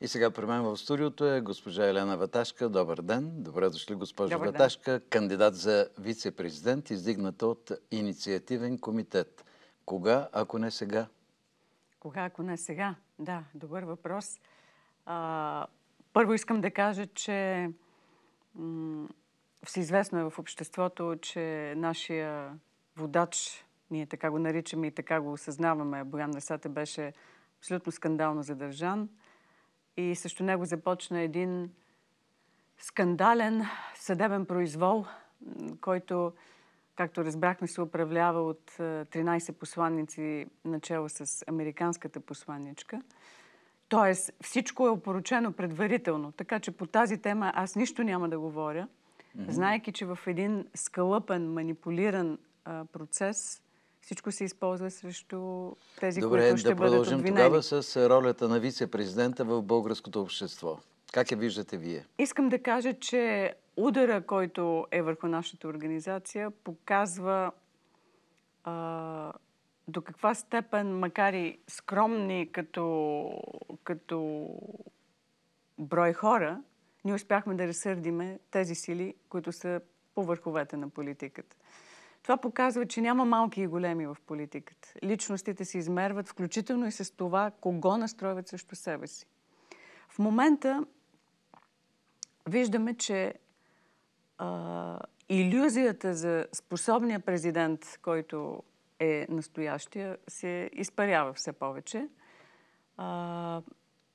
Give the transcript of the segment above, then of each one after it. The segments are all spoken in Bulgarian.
И сега при мен в студиото е госпожа Елена Ваташка. Добър ден. Добре дошли, госпожо Ваташка, кандидат за вице-президент, издигната от инициативен комитет. Кога, ако не сега? Кога, ако не сега? Да, добър въпрос. А, първо искам да кажа, че м- всеизвестно е в обществото, че нашия водач, ние така го наричаме и така го осъзнаваме, Боян Несате беше абсолютно скандално задържан – и също него започна един скандален съдебен произвол, който, както разбрахме, се управлява от 13 е, посланници, начало с американската посланничка. Тоест, всичко е опоручено предварително, така че по тази тема аз нищо няма да говоря, знайки, че в един скалъпен, манипулиран процес всичко се използва срещу тези, Добре, които ще да бъдат продължим тогава с е, ролята на вице-президента в българското общество. Как я виждате вие? Искам да кажа, че удара, който е върху нашата организация, показва а, до каква степен, макар и скромни като, като брой хора, ние успяхме да разсърдиме тези сили, които са по върховете на политиката. Това показва, че няма малки и големи в политиката. Личностите се измерват, включително и с това, кого настройват срещу себе си. В момента виждаме, че а, иллюзията за способния президент, който е настоящия, се изпарява все повече. А,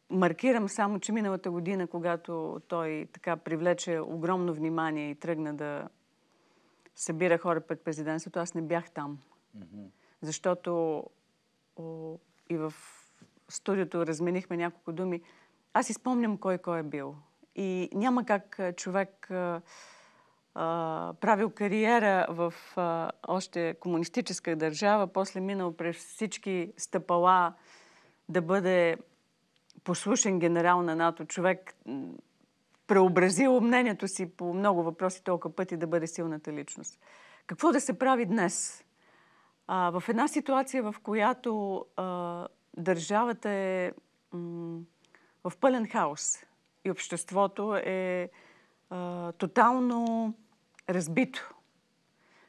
маркирам само, че миналата година, когато той така привлече огромно внимание и тръгна да събира хора пред президентството, аз не бях там. Mm-hmm. Защото о, и в студиото разменихме няколко думи. Аз изпомням кой кой е бил. И няма как човек а, а, правил кариера в а, още комунистическа държава, после минал през всички стъпала да бъде послушен генерал на НАТО. Човек Преобразило мнението си по много въпроси толкова пъти да бъде силната личност. Какво да се прави днес? А, в една ситуация, в която а, държавата е м- в пълен хаос и обществото е а, тотално разбито.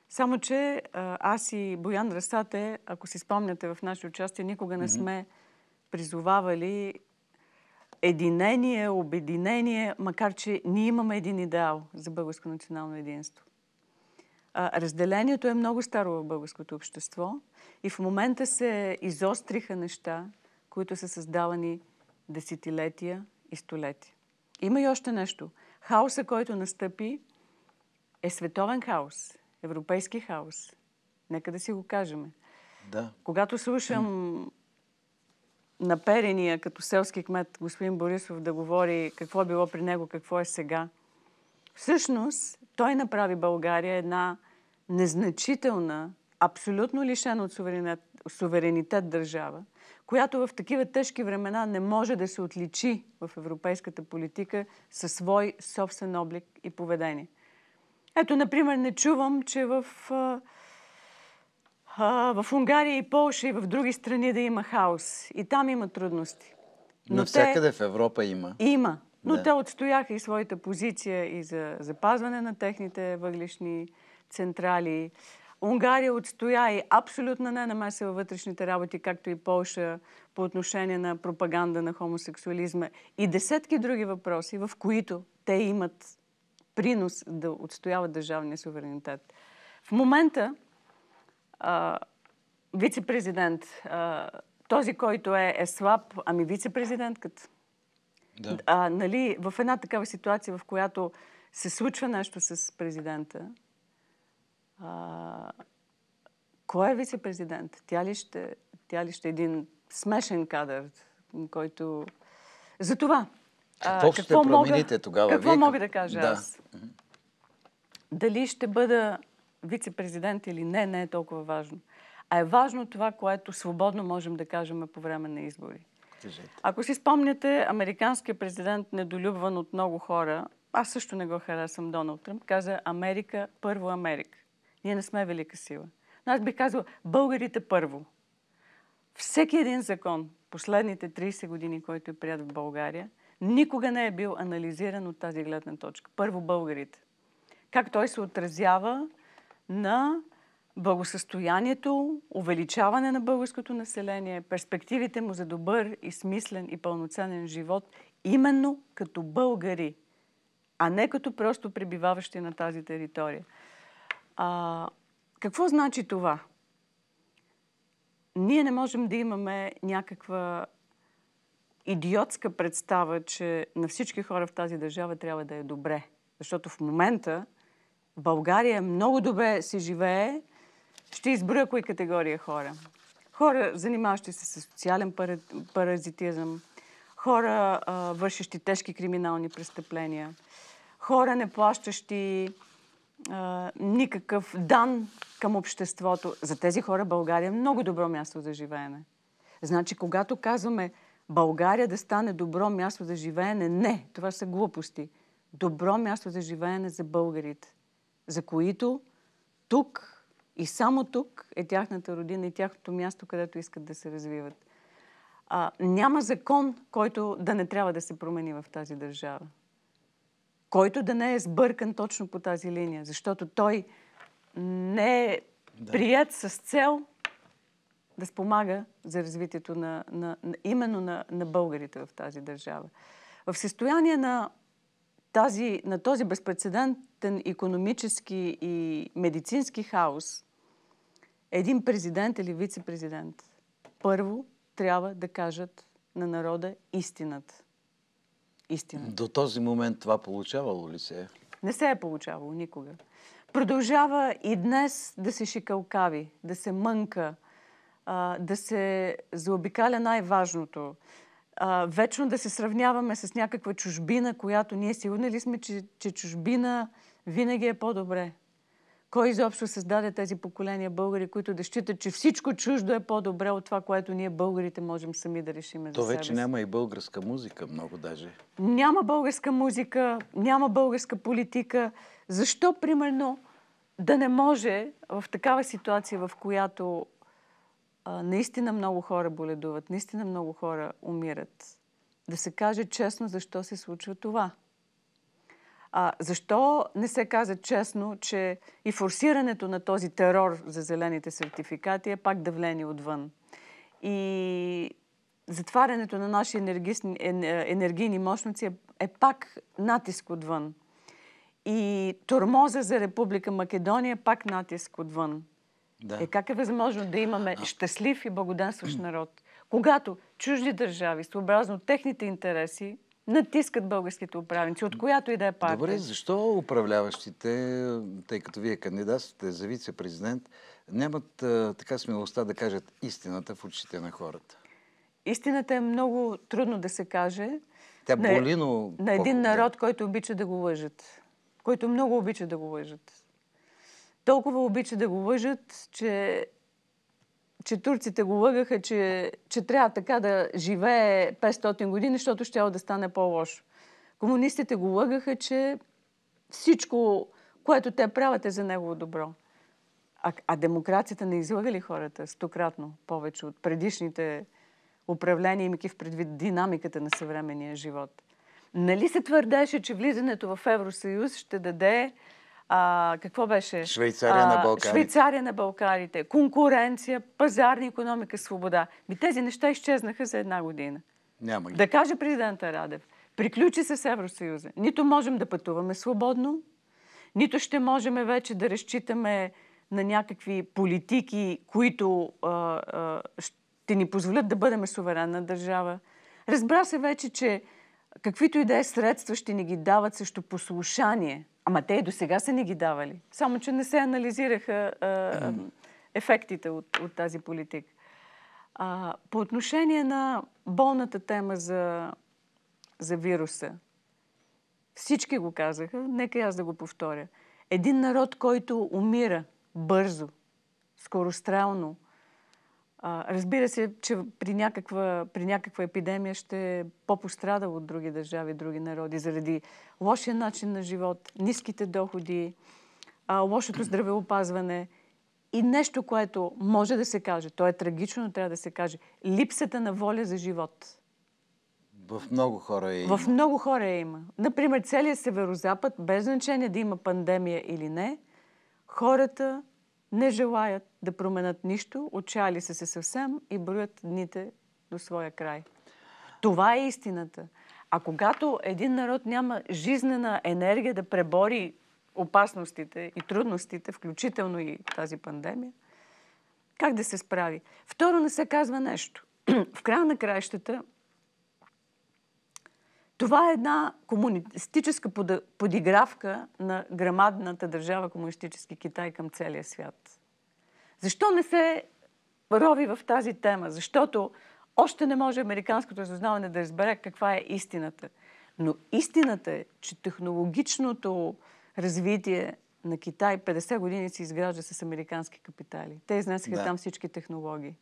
Само, че а, аз и Боян Расате, ако си спомняте в наше участие, никога не сме призовавали единение, обединение, макар че ние имаме един идеал за българско национално единство. А, разделението е много старо в българското общество и в момента се изостриха неща, които са създавани десетилетия и столетия. Има и още нещо. Хаоса, който настъпи, е световен хаос, европейски хаос. Нека да си го кажем. Да. Когато слушам наперения като селски кмет господин Борисов да говори какво е било при него, какво е сега. Всъщност, той направи България една незначителна, абсолютно лишена от суверенитет, суверенитет държава, която в такива тежки времена не може да се отличи в европейската политика със свой собствен облик и поведение. Ето, например, не чувам, че в а, в Унгария и Полша и в други страни да има хаос. И там има трудности. Но Навсякъде те... в Европа има. Има. Но да. те отстояха и своята позиция и за запазване на техните въглешни централи. Унгария отстоя и абсолютна ненамеса във вътрешните работи, както и Полша, по отношение на пропаганда на хомосексуализма и десетки други въпроси, в които те имат принос да отстояват държавния суверенитет. В момента вице-президент, този, който е, е слаб, ами вице-президентката. Да. А, нали, в една такава ситуация, в която се случва нещо с президента, а, кой е вице-президент? Тя ли ще, тя ли ще е един смешен кадър, който... За това. А, какво, какво ще мога, промените тогава? Какво Вие... мога да кажа да. аз? Дали ще бъда вице-президент или не, не е толкова важно. А е важно това, което свободно можем да кажем по време на избори. Ако си спомняте, американският президент, недолюбван от много хора, аз също не го харесвам Доналд Тръмп, каза Америка, първо Америка. Ние не сме велика сила. Но аз бих казал: българите първо. Всеки един закон, последните 30 години, който е прият в България, никога не е бил анализиран от тази гледна точка. Първо българите. Как той се отразява на благосъстоянието, увеличаване на българското население, перспективите му за добър и смислен и пълноценен живот, именно като българи, а не като просто пребиваващи на тази територия. А, какво значи това? Ние не можем да имаме някаква идиотска представа, че на всички хора в тази държава трябва да е добре. Защото в момента България много добре се живее. Ще изброя кои категория е хора. Хора, занимаващи се с социален паразитизъм, хора, а, вършещи тежки криминални престъпления, хора, не плащащи а, никакъв дан към обществото. За тези хора България е много добро място за живеене. Значи, когато казваме България да стане добро място за живеене, не, това са глупости. Добро място за живеене за българите за които тук и само тук е тяхната родина и тяхното място, където искат да се развиват. А, няма закон, който да не трябва да се промени в тази държава. Който да не е сбъркан точно по тази линия, защото той не е да. прият с цел да спомага за развитието на, на, на именно на, на българите в тази държава. В състояние на тази, на този безпредседентен економически и медицински хаос, един президент или вице-президент първо трябва да кажат на народа истината. Истина. До този момент това получавало ли се? Е? Не се е получавало никога. Продължава и днес да се шикалкави, да се мънка, да се заобикаля най-важното а, вечно да се сравняваме с някаква чужбина, която ние сигурни ли сме, че, че чужбина винаги е по-добре. Кой изобщо създаде тези поколения българи, които да считат, че всичко чуждо е по-добре от това, което ние българите можем сами да решиме То за себе То вече няма и българска музика много даже. Няма българска музика, няма българска политика. Защо, примерно, да не може в такава ситуация, в която а, наистина много хора боледуват, наистина много хора умират. Да се каже честно защо се случва това. А, защо не се каза честно, че и форсирането на този терор за зелените сертификати е пак давление отвън? И затварянето на наши е, енергийни мощности е, е пак натиск отвън. И тормоза за Република Македония е пак натиск отвън. Да. Е, как е възможно да имаме щастлив и благоденстващ народ, когато чужди държави, съобразно техните интереси, натискат българските управници, от която и да е партия. Добре, защо управляващите, тъй като вие кандидатствате за вице-президент, нямат а, така смелостта да кажат истината в очите на хората? Истината е много трудно да се каже. Тя на, На един народ, който обича да го лъжат. Който много обича да го лъжат. Толкова обича да го лъжат, че, че турците го лъгаха, че, че трябва така да живее 500 години, защото ще да стане по-лошо. Комунистите го лъгаха, че всичко, което те правят е за негово добро. А, а демокрацията не излага ли хората стократно повече от предишните управления, имайки в предвид динамиката на съвременния живот? Нали се твърдеше, че влизането в Евросъюз ще даде а, какво беше? Швейцария а, на Балканите. Швейцария на Балканите, конкуренция, пазарна економика, свобода. Ми тези неща изчезнаха за една година. Няма ги. Да каже президента Радев. Приключи се с Евросъюза. Нито можем да пътуваме свободно, нито ще можем вече да разчитаме на някакви политики, които а, а, ще ни позволят да бъдем суверенна държава. Разбра се вече, че каквито и да е средства ще ни ги дават също послушание – Ама те и до сега са ни ги давали. Само, че не се анализираха а, ефектите от, от тази политика. А, по отношение на болната тема за, за вируса, всички го казаха, нека аз да го повторя. Един народ, който умира бързо, скорострално, разбира се, че при някаква, при някаква епидемия ще е по-пострада от други държави, други народи, заради лошия начин на живот, ниските доходи, лошото здравеопазване и нещо, което може да се каже, то е трагично, но трябва да се каже, липсата на воля за живот. В много хора е има. В много хора е има. Например, целият Северо-запад, без значение да има пандемия или не, хората не желаят да променят нищо, отчаяли са се съвсем и броят дните до своя край. Това е истината. А когато един народ няма жизнена енергия да пребори опасностите и трудностите, включително и тази пандемия, как да се справи? Второ, не се казва нещо. В края на краищата, това е една комунистическа подигравка на грамадната държава комунистически Китай към целия свят. Защо не се рови в тази тема? Защото още не може американското разузнаване да разбере каква е истината. Но истината е, че технологичното развитие на Китай 50 години се изгражда с американски капитали. Те изнесаха да. там всички технологии.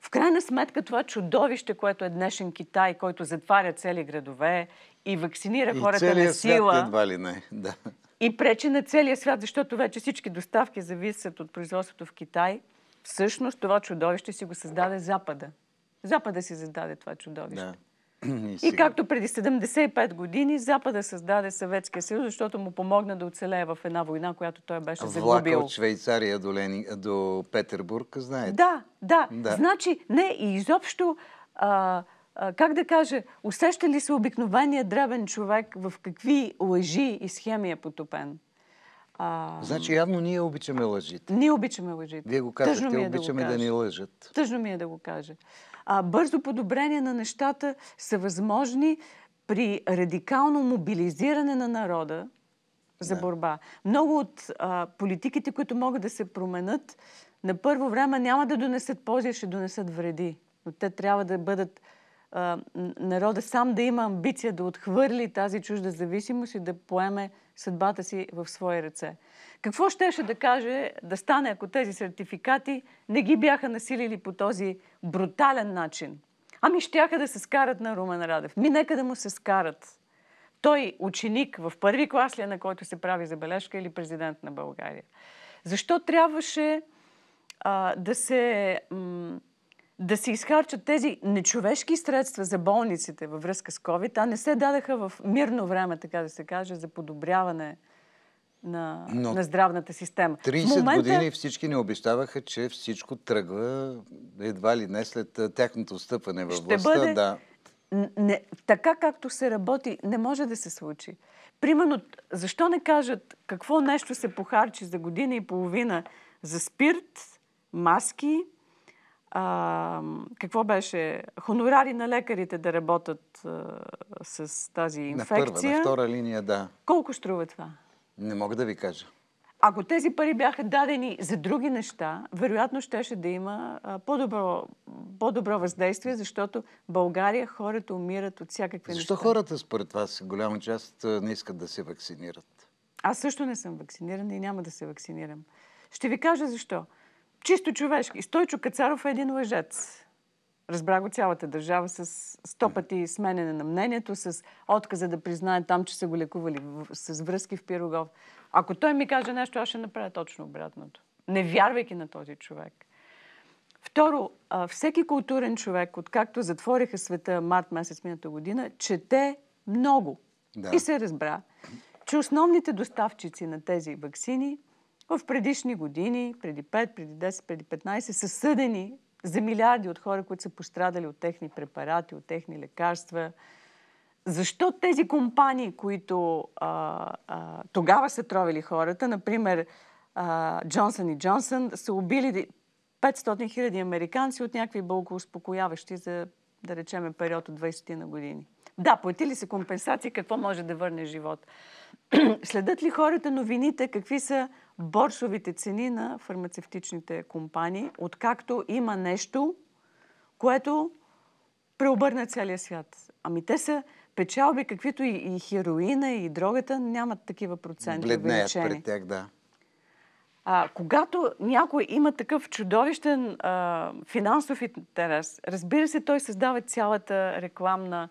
В крайна сметка това чудовище, което е днешен Китай, който затваря цели градове и вакцинира и хората на сила. Свят едва ли не. Да и пречи на целия свят, защото вече всички доставки зависят от производството в Китай. Всъщност това чудовище си го създаде Запада. Запада си създаде това чудовище. Да. И, както преди 75 години Запада създаде Съветския съюз, защото му помогна да оцелее в една война, която той беше Влака загубил. Влака от Швейцария до, Лени... до Петербург, знаете? Да, да, да. Значи, не, и изобщо а, как да кажа, усеща ли се обикновения дребен човек в какви лъжи и схеми е потопен? А... Значи явно ние обичаме лъжите. Ние обичаме лъжите. Вие го кажете, Тъжно ми е обичаме да, да ни лъжат. Тъжно ми е да го кажа. А, бързо подобрение на нещата са възможни при радикално мобилизиране на народа за да. борба. Много от а, политиките, които могат да се променят, на първо време няма да донесат ползи, ще донесат вреди. Но те трябва да бъдат народа сам да има амбиция да отхвърли тази чужда зависимост и да поеме съдбата си в свои ръце. Какво щеше да каже да стане, ако тези сертификати не ги бяха насилили по този брутален начин? Ами щяха да се скарат на Румен Радев. Ми нека да му се скарат. Той ученик в първи клас ли е, на който се прави забележка или президент на България? Защо трябваше а, да се... М- да се изхарчат тези нечовешки средства за болниците във връзка с COVID, а не се дадаха в мирно време, така да се каже, за подобряване на, Но на здравната система. 30 момента... години всички ни обещаваха, че всичко тръгва едва ли не след тяхното стъпане във властта. Бъде... Да. Не, така както се работи, не може да се случи. Примерно, защо не кажат какво нещо се похарчи за година и половина за спирт, маски, а, какво беше? Хонорари на лекарите да работят а, с тази инфекция. На първа, на втора линия, да. Колко струва това? Не мога да ви кажа. Ако тези пари бяха дадени за други неща, вероятно щеше да има а, по-добро, по-добро въздействие, защото България хората умират от всякакви Защо неща. Защо хората според вас голяма част не искат да се вакцинират? Аз също не съм вакцинирана и няма да се вакцинирам. Ще ви кажа защо чисто човешки. Стойчо Кацаров е един лъжец. Разбра го цялата държава с сто пъти сменене на мнението, с отказа да признае там, че са го лекували с връзки в Пирогов. Ако той ми каже нещо, аз ще направя точно обратното. Не вярвайки на този човек. Второ, всеки културен човек, откакто затвориха света март месец мината година, чете много. Да. И се разбра, че основните доставчици на тези вакцини – в предишни години, преди 5, преди 10, преди 15, са съдени за милиарди от хора, които са пострадали от техни препарати, от техни лекарства. Защо тези компании, които а, а, тогава са тровили хората, например Джонсън и Джонсън, са убили 500 000 американци от някакви бълко успокояващи за, да речеме, период от 20 на години? Да, плати ли се компенсация, какво може да върне живот? Следят ли хората новините, какви са боршовите цени на фармацевтичните компании, откакто има нещо, което преобърна целия свят? Ами те са печалби, каквито и, и хероина, и дрогата нямат такива проценти. Бледнеят пред тях, да. А, когато някой има такъв чудовищен а, финансов интерес, разбира се, той създава цялата рекламна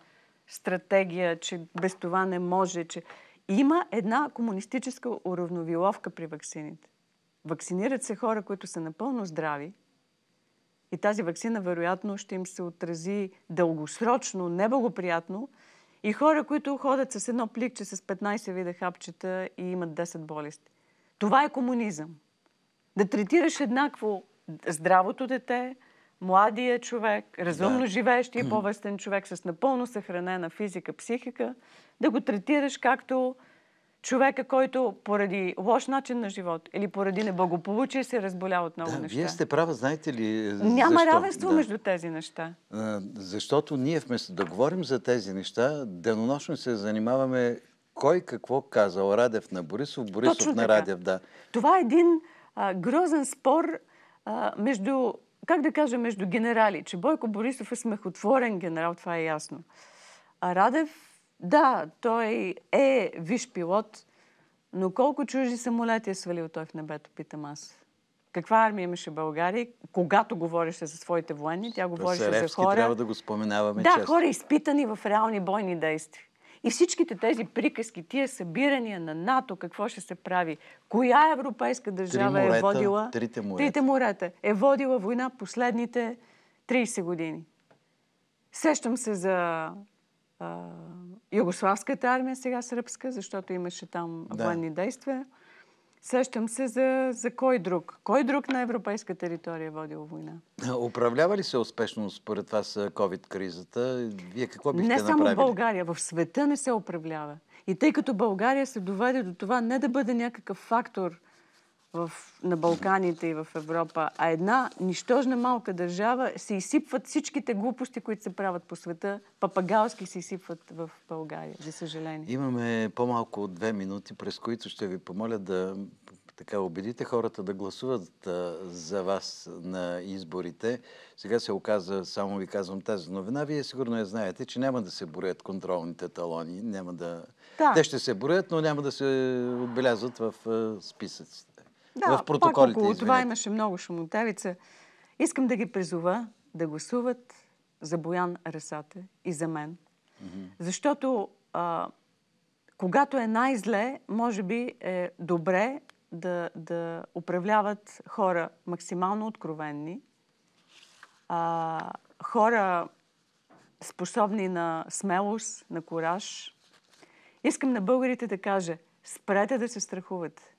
стратегия, че без това не може, че има една комунистическа уравновиловка при ваксините. Вакцинират се хора, които са напълно здрави и тази вакцина вероятно ще им се отрази дългосрочно, неблагоприятно и хора, които ходят с едно пликче с 15 вида хапчета и имат 10 болести. Това е комунизъм. Да третираш еднакво здравото дете, младия човек, разумно да. живеещ и повестен човек с напълно съхранена физика, психика, да го третираш както човека, който поради лош начин на живот или поради неблагополучие се разболя от много да, неща. Вие сте права, знаете ли. Няма защо? равенство да. между тези неща. защото ние вместо да говорим за тези неща, денонощно се занимаваме кой какво казал Радев на Борисов, Борисов Точно на така. Радев, да. Това е един а, грозен спор а, между как да кажа, между генерали, че Бойко Борисов е смехотворен генерал, това е ясно. А Радев, да, той е виш пилот, но колко чужди самолети е свалил той в небето, питам аз. Каква армия имаше България? Когато говореше за своите военни, тя говореше за хора... трябва да го споменаваме Да, често. хора изпитани в реални бойни действия. И всичките тези приказки, тия събирания на НАТО, какво ще се прави, коя европейска държава е морета, е водила... Трите морета. Трите морета. Е водила война последните 30 години. Сещам се за а, Югославската армия, сега сръбска, защото имаше там да. военни действия. Сещам се за, за кой друг. Кой друг на европейска територия е водил война? Управлява ли се успешно според вас COVID-кризата? Вие какво бихте направили? Не само направили? България, в света не се управлява. И тъй като България се доведе до това не да бъде някакъв фактор – в, на Балканите и в Европа, а една нищожна малка държава се изсипват всичките глупости, които се правят по света, папагалски се изсипват в България, за съжаление. Имаме по-малко от две минути, през които ще ви помоля да така убедите хората да гласуват а, за вас на изборите. Сега се оказа, само ви казвам тази новина, вие сигурно я знаете, че няма да се броят контролните талони, няма да... да. Те ще се броят, но няма да се отбелязват в а, списъците да, в протоколите. Да, това имаше много шумотевица. Искам да ги призова да гласуват за Боян Ресате и за мен. Mm-hmm. Защото а, когато е най-зле, може би е добре да, да управляват хора максимално откровенни, а, хора способни на смелост, на кураж. Искам на българите да кажа, спрете да се страхувате.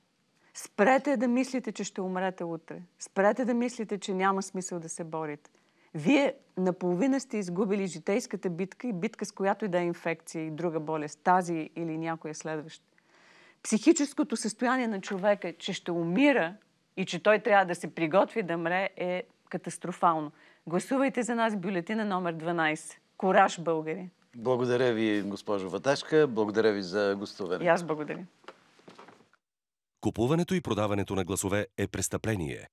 Спрете да мислите, че ще умрете утре. Спрете да мислите, че няма смисъл да се борите. Вие наполовина сте изгубили житейската битка и битка с която и да е инфекция и друга болест, тази или някоя следваща. Психическото състояние на човека, че ще умира и че той трябва да се приготви да мре, е катастрофално. Гласувайте за нас бюлетина номер 12. Кораж, българи! Благодаря ви, госпожо Ваташка. Благодаря ви за гостуване. И аз благодаря. Купуването и продаването на гласове е престъпление,